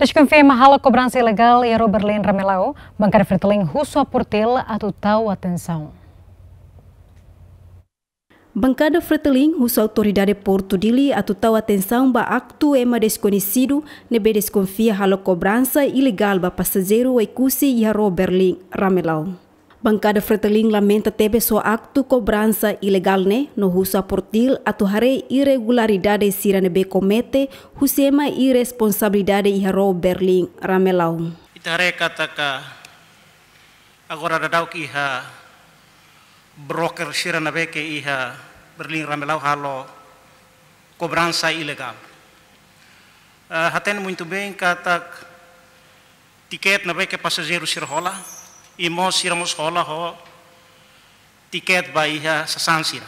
Deci confirma a cobrança ilegal e a Ramelau, bancar Fritelim russo portil, atau tahu total atenção. Bancada Frateling, russa autoridade Porto Dili, atu tau atenção ba acto ema uma desconhecido, nebe desconfia halo cobrança ilegal ba passageiro e cusi e Berlin Ramelau. Bangkada Freteling lamenta tebe so aktu kobransa ilegal ne no husa portil atu hare irregularidade sirane be komete husema irresponsabilidade iharo Berlin ramelau. Itare kataka agora dadau ki ha broker sirane be ke iha Berlin ramelau halo kobransa ilegal. Uh, haten muito bem katak tiket na be ke pasajeru sirhola imo siramo sekolah ho tiket baia sira.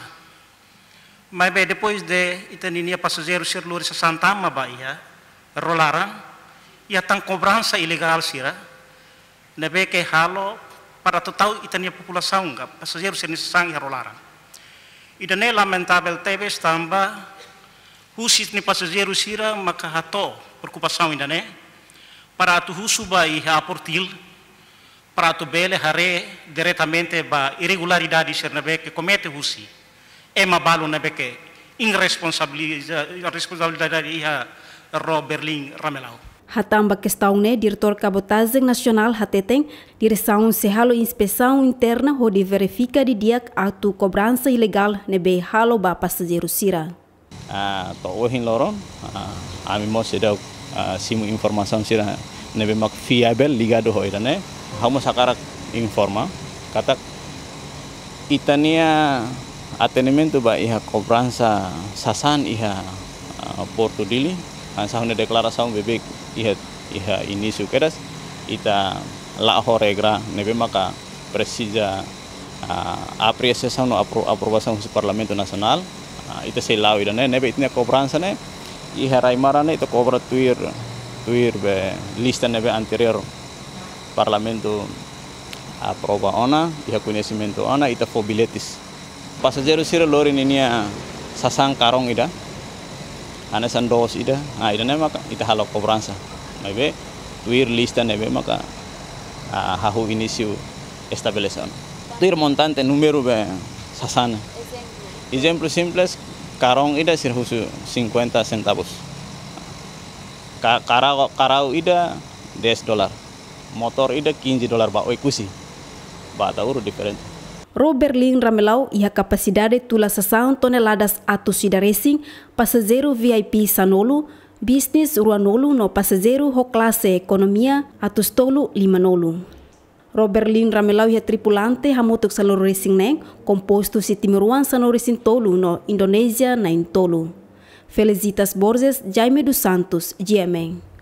mai be depois de itaninia passageiro ser lure bayi baia rolaran ia ya tan kobransa ilegal sira nebe ke halo para total itania população ga passageiro ser nisang ia ya rolaran idane lamentabel tebe stamba husis ni passageiro sira makahato preocupação idane para tu husuba ia aportil. prato bele hare diretamente ba irregularidade que comete husi é balo nebe que irresponsabilidade iha ro berlin ramelau Hatamba questão né? diretor cabotagem nacional hateteng direção se halo inspeção interna onde verifica de dia atu cobrança ilegal nebe halo ba passageiro sira. Ah, to ohin loron, ah, ami mo sedau Ah, simu sih sira nebe mak fiável ligado hoira né hamu sakarak informa katak itania tuh ba iha kobransa sasan iha portu ah, porto dili kan deklarasi sahun bebek iha iha ini sukeras ita la regra nebe maka presija uh, ah, apresiasi sama apro aprobasi parlemen nasional nacional uh, ita sei lá ida né nebe itnia cobrança nih i herai marane to cobra tuir tuir be lista nebe anterior parlamento aproba ona i reconhecimento ona ita fo biletis pasajero sira lori ninia sasang karong ida ana sandos ida ah ida ne maka ita halo cobrança nebe tuir lista nebe maka ah, hahu inisiu estabeleção tuir montante numero be sasana exemplo simples Karong ida husu 50 centavos. Karau karau ida 10 dolar. Motor ida 15 dolar ba kusi Ba tauro Robert Ling Ramelau ia kapasidade tula sasaun toneladas atusida racing pasajero VIP sanolu bisnis ruanolu no pasajero ho klase ekonomia economia atustolo limanolo. Roberlin Ramelau ia tripulante hamotok sanoro racing neng, composto si Timuruan sanoro racing tolu no Indonesia na Tolu. Felicitas Borges, Jaime dos Santos, Yemen.